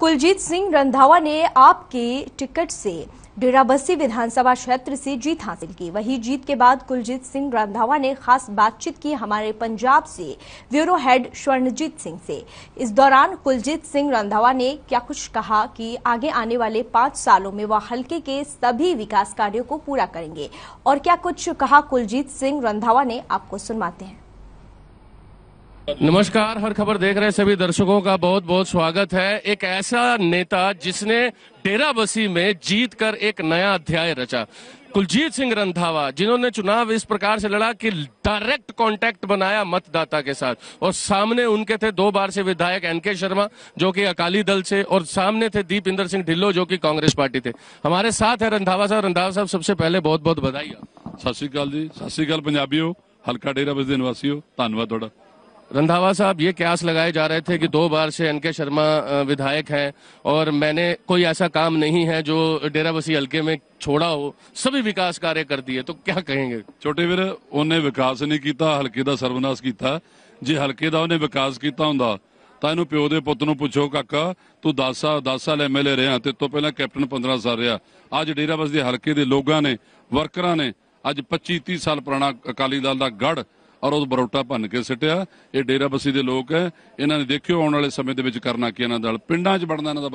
कुलजीत सिंह रंधावा ने आपके टिकट से डेराबस्सी विधानसभा क्षेत्र से जीत हासिल की वही जीत के बाद कुलजीत सिंह रंधावा ने खास बातचीत की हमारे पंजाब से ब्यूरो हेड स्वर्णजीत सिंह से इस दौरान कुलजीत सिंह रंधावा ने क्या कुछ कहा कि आगे आने वाले पांच सालों में वह हल्के के सभी विकास कार्यों को पूरा करेंगे और क्या कुछ कहा कुलजीत सिंह रंधावा ने आपको सुनवाते हैं नमस्कार हर खबर देख रहे सभी दर्शकों का बहुत बहुत स्वागत है एक ऐसा नेता जिसने डेराबसी में जीत कर एक नया अध्याय रचा कुलजीत सिंह रंधावा जिन्होंने चुनाव इस प्रकार से लड़ा कि डायरेक्ट कांटेक्ट बनाया मतदाता के साथ और सामने उनके थे दो बार से विधायक एनके शर्मा जो कि अकाली दल से और सामने थे दीप इंदर सिंह ढिल्लो जो कि कांग्रेस पार्टी थे हमारे साथ है रंधावा साहब रंधावा साहब सबसे पहले बहुत बहुत बधाई सत श्रीकाल जी सत श्रीकाल हो हल्का डेराबस निवासी हो धनबाद थोड़ा रंधावा साहब ये क्यास लगाए जा रहे थे कि दो बार से एन के शर्मा विधायक हैं और मैंने कोई ऐसा काम नहीं है जो डेराबसी हलके में ਛੋੜਾ ਹੋ ਸਭੀ ਵਿਕਾਸ ਕਾਰਜ ਕਰਦੀ ਹੈ ਤਾਂ ਕੀ ਕਹੇਗੇ ਛੋਟੇ ਵੀਰ ਉਹਨੇ ਵਿਕਾਸ ਨਹੀਂ ਕੀਤਾ ਹਲਕੇ ਦਾ ਸਰਵਨਾਸ਼ ਕੀਤਾ ਜੇ ਹਲਕੇ ਦਾ ਉਹਨੇ ਵਿਕਾਸ ਕੀਤਾ ਹੁੰਦਾ ਤਾਂ ਇਹਨੂੰ ਪਿਓ ਦੇ ਪੁੱਤ ਨੂੰ ਪੁੱਛੋ ਕਾਕਾ ਤੂੰ 10 ਸਾਲ 10 ਸਾਲ ਐਮਐਲਏ ਰਿਹਾ ਤੇ ਤੋਂ ਪਹਿਲਾਂ ਕੈਪਟਨ 15 ਸਾਲ ਰਿਹਾ ਅੱਜ ਡੇਰਾਬਸ ਦੇ ਹਲਕੇ ਦੇ ਲੋਕਾਂ ਨੇ ਵਰਕਰਾਂ ਨੇ ਅੱਜ 25 30 ਸਾਲ ਪੁਰਾਣਾ ਅਕਾਲੀ ਦਲ ਦਾ ਗੜ और ਉਹ ਬਰੋਟਾ ਭੰਨ ਕੇ ਸਿੱਟਿਆ ਇਹ ਡੇਰਾ ਬਸੀ ਦੇ ਲੋਕ ਹੈ ਇਹਨਾਂ ਨੇ ਦੇਖਿਓ ਆਉਣ ਵਾਲੇ ਸਮੇਂ ਦੇ ਵਿੱਚ ਕਰਨਾ ਕੀ ਇਹਨਾਂ ਨਾਲ ਪਿੰਡਾਂ 'ਚ ਵੜਨਾ ਇਹਨਾਂ ਦਾ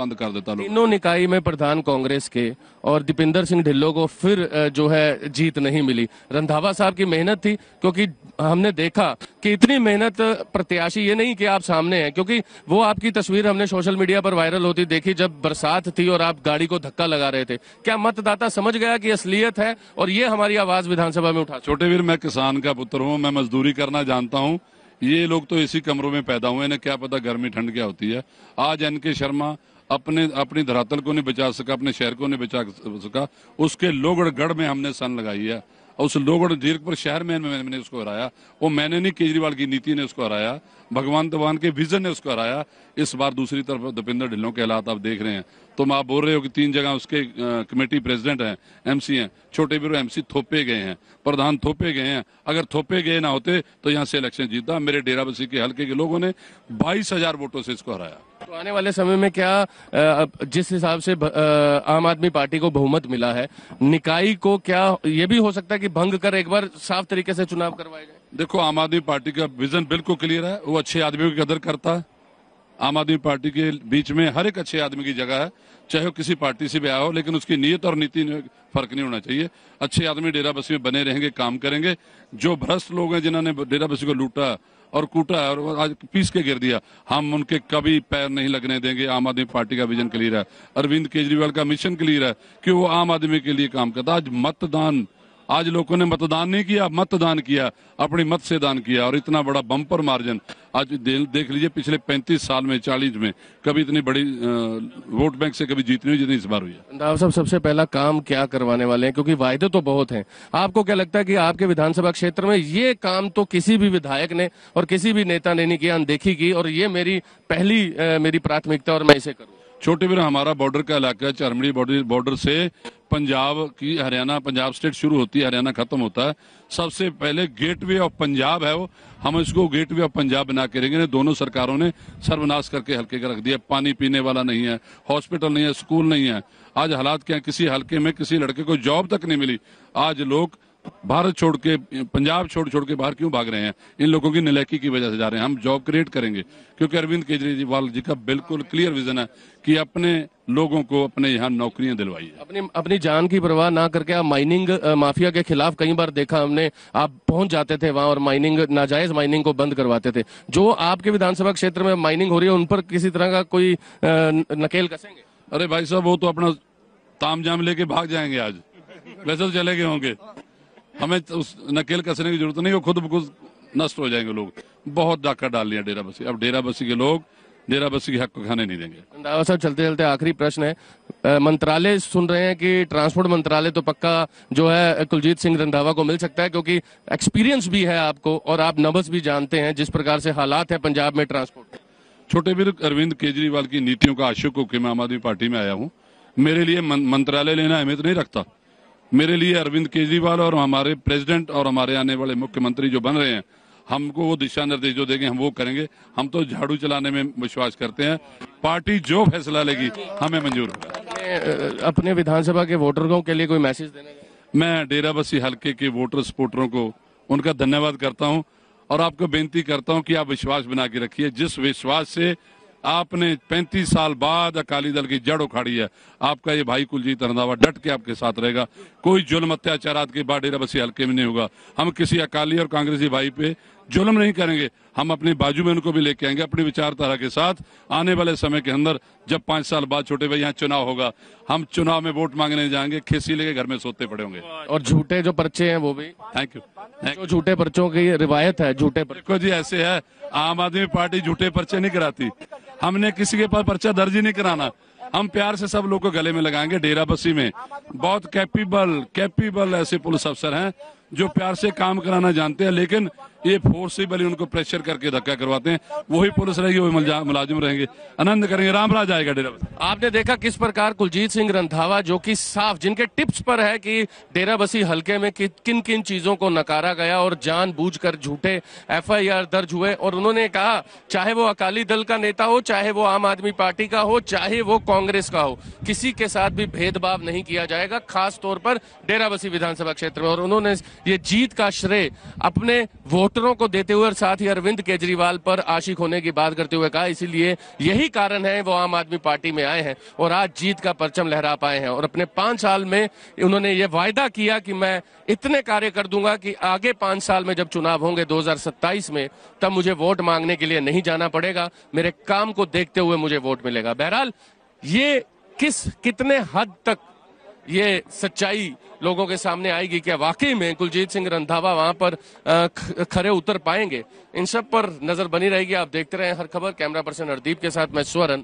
तीनों निकाय में प्रधान कांग्रेस के और दीपेंद्र सिंह ढिल्लो को फिर जो है जीत नहीं मिली रंधावा साहब की मेहनत थी क्योंकि हमने देखा कि इतनी मेहनत प्रत्याशी ये नहीं कि आप सामने हैं क्योंकि वो आपकी तस्वीर हमने सोशल मीडिया पर वायरल होती देखी जब बरसात थी और आप गाड़ी को धक्का लगा रहे थे क्या मतदाता समझ गया कि असलियत है और ये हमारी आवाज विधानसभा में उठा छोटे वीर मैं किसान का पुत्र हूँ मैं मजदूर मजदूरी करना जानता हूँ ये लोग तो इसी कमरों में पैदा हुए इन्हें क्या पता गर्मी ठंड क्या होती है आज एन के शर्मा अपने अपनी धरातल को नहीं बचा सका अपने शहर को नहीं बचा सका उसके लोगड़गढ़ में हमने सन लगाई है और उस लोगों ने जीरकपुर शहर में मैंने उसको हराया वो मैंने नहीं केजरीवाल की नीति ने उसको हराया भगवान मान के विजन ने उसको हराया इस बार दूसरी तरफ दुपिंदर ढिल्लों के हालात आप देख रहे हैं तो आप बोल रहे हो कि तीन जगह उसके कमेटी प्रेसिडेंट हैं एमसी हैं छोटे बिरो एमसी थोपे गए हैं प्रधान थोपे गए हैं अगर थोपे गए ना होते तो यहाँ से इलेक्शन जीतता मेरे डेराबसी के हल्के के लोगों ने बाईस वोटों से इसको हराया तो आने वाले समय में क्या जिस हिसाब से आम आदमी पार्टी को बहुमत मिला है निकाय को क्या ये भी हो सकता है कि भंग कर एक बार साफ तरीके से चुनाव करवाए जाए देखो आम आदमी पार्टी का विजन बिल्कुल क्लियर है वो अच्छे आदमियों की कदर करता है आम आदमी पार्टी के बीच में हर एक अच्छे आदमी की जगह है चाहे वो किसी पार्टी से भी आया हो लेकिन उसकी नीयत और नीति में फर्क नहीं होना चाहिए अच्छे आदमी डेरा बसी में बने रहेंगे काम करेंगे जो भ्रष्ट लोग हैं जिन्होंने डेरा बसी को लूटा और कूटा है और आज पीस के गिर दिया हम उनके कभी पैर नहीं लगने देंगे आम आदमी पार्टी का विजन क्लियर है अरविंद केजरीवाल का मिशन क्लियर है कि वो आम आदमी के लिए काम करता आज मतदान आज लोगों ने मतदान नहीं किया मतदान किया अपनी मत से दान किया और इतना बड़ा बम्पर मार्जिन आज दे, देख लीजिए पिछले 35 साल में 40 में कभी इतनी बड़ी वोट बैंक से कभी जीतनी हुई जितनी इस बार हुई है साहब सबसे पहला काम क्या करवाने वाले हैं क्योंकि वायदे तो बहुत हैं आपको क्या लगता है कि आपके विधानसभा क्षेत्र में ये काम तो किसी भी विधायक ने और किसी भी नेता ने नहीं किया अनदेखी की और ये मेरी पहली मेरी प्राथमिकता और मैं इसे करूँ छोटे बिना हमारा बॉर्डर का इलाका है चरमड़ी बॉर्डर से पंजाब की हरियाणा पंजाब स्टेट शुरू होती है हरियाणा खत्म होता है सबसे पहले गेटवे ऑफ पंजाब है वो हम इसको गेटवे ऑफ पंजाब बना के रहेंगे दोनों सरकारों ने सर्वनाश करके हल्के का रख दिया पानी पीने वाला नहीं है हॉस्पिटल नहीं है स्कूल नहीं है आज हालात क्या किसी हल्के में किसी लड़के को जॉब तक नहीं मिली आज लोग भारत छोड़ के पंजाब छोड़ छोड़ के बाहर क्यों भाग रहे हैं इन लोगों की नलैकी की वजह से जा रहे हैं हम जॉब क्रिएट करेंगे क्योंकि अरविंद केजरीवाल जी का बिल्कुल क्लियर विजन है कि अपने लोगों को अपने यहाँ नौकरियां दिलवाई अपनी अपनी जान की परवाह ना करके आप माइनिंग माफिया के खिलाफ कई बार देखा हमने आप पहुंच जाते थे वहां और माइनिंग नाजायज माइनिंग को बंद करवाते थे जो आपके विधानसभा क्षेत्र में माइनिंग हो रही है उन पर किसी तरह का कोई नकेल कसेंगे अरे भाई साहब वो तो अपना तामझाम लेके भाग जाएंगे आज वैसे तो चले गए होंगे हमें तो उस नकेल कसने की जरूरत नहीं वो खुद बखुद नष्ट हो जाएंगे लोग बहुत डाका डाल लिया डेरा बसी अब डेरा बसी के लोग डेरा बसी के हक को खाने नहीं देंगे साहब चलते चलते आखिरी प्रश्न है मंत्रालय सुन रहे हैं कि ट्रांसपोर्ट मंत्रालय तो पक्का जो है कुलजीत सिंह रंधावा को मिल सकता है क्योंकि एक्सपीरियंस भी है आपको और आप नबस भी जानते हैं जिस प्रकार से हालात है पंजाब में ट्रांसपोर्ट छोटे वीर अरविंद केजरीवाल की नीतियों का आशुक होकर मैं आम आदमी पार्टी में आया हूँ मेरे लिए मंत्रालय लेना अहमियत नहीं रखता मेरे लिए अरविंद केजरीवाल और हमारे प्रेसिडेंट और हमारे आने वाले मुख्यमंत्री जो बन रहे हैं हमको वो दिशा निर्देश जो देंगे हम वो करेंगे हम तो झाड़ू चलाने में विश्वास करते हैं पार्टी जो फैसला लेगी हमें मंजूर होगा अपने विधानसभा के वोटरों के लिए कोई मैसेज देना मैं डेराबसी हल्के के वोटर सपोर्टरों को उनका धन्यवाद करता हूँ और आपको बेनती करता हूँ कि आप विश्वास बना के रखिए जिस विश्वास से आपने 35 साल बाद अकाली दल की जड़ उखाड़ी है आपका ये भाई कुलजीत रंधावा डट के आपके साथ रहेगा कोई जुल्म अत्याचार आपके बाडेरा बसी हल्के में नहीं होगा हम किसी अकाली और कांग्रेसी भाई पे जुल्म नहीं करेंगे हम अपनी बाजू में उनको भी लेके आएंगे अपनी विचारधारा के साथ आने वाले समय के अंदर जब पांच साल बाद छोटे भाई यहाँ चुनाव होगा हम चुनाव में वोट मांगने जाएंगे खेसी लेके घर में सोते पड़े होंगे और झूठे जो पर्चे हैं वो भी थैंक यू जो झूठे पर्चों की रिवायत है झूठे पर्चे जी ऐसे है आम आदमी पार्टी झूठे पर्चे नहीं कराती हमने किसी के पास पर्चा दर्ज ही नहीं कराना हम प्यार से सब लोग को गले में लगाएंगे डेराबसी में बहुत कैपेबल कैपेबल ऐसे पुलिस अफसर हैं जो प्यार से काम कराना जानते हैं लेकिन ये फोर्स से फोर्सिबली उनको प्रेशर करके धक्का करवाते हैं वही पुलिस रहेगी वही मुलाजिम रहेंगे आनंद करेंगे राम राज आएगा डेरा आपने देखा किस प्रकार कुलजीत सिंह रंधावा जो कि साफ जिनके टिप्स पर है कि डेरा बसी हल्के में कि, किन किन चीजों को नकारा गया और जान झूठे एफ दर्ज हुए और उन्होंने कहा चाहे वो अकाली दल का नेता हो चाहे वो आम आदमी पार्टी का हो चाहे वो कांग्रेस का हो किसी के साथ भी भेदभाव नहीं किया जाएगा खासतौर पर डेराबसी विधानसभा क्षेत्र में और उन्होंने ये जीत का श्रेय अपने वोटरों को देते हुए और साथ ही अरविंद केजरीवाल पर आशिक होने की बात करते हुए कहा इसीलिए यही कारण है वो आम आदमी पार्टी में आए हैं और आज जीत का परचम लहरा पाए हैं और अपने पांच साल में उन्होंने ये वायदा किया कि मैं इतने कार्य कर दूंगा कि आगे पांच साल में जब चुनाव होंगे दो में तब मुझे वोट मांगने के लिए नहीं जाना पड़ेगा मेरे काम को देखते हुए मुझे वोट मिलेगा बहरहाल ये किस कितने हद तक ये सच्चाई लोगों के सामने आएगी क्या वाकई में कुलजीत सिंह रंधावा वहां पर खड़े उतर पाएंगे इन सब पर नजर बनी रहेगी आप देखते रहे हर खबर कैमरा पर्सन हरदीप के साथ मैं स्वरण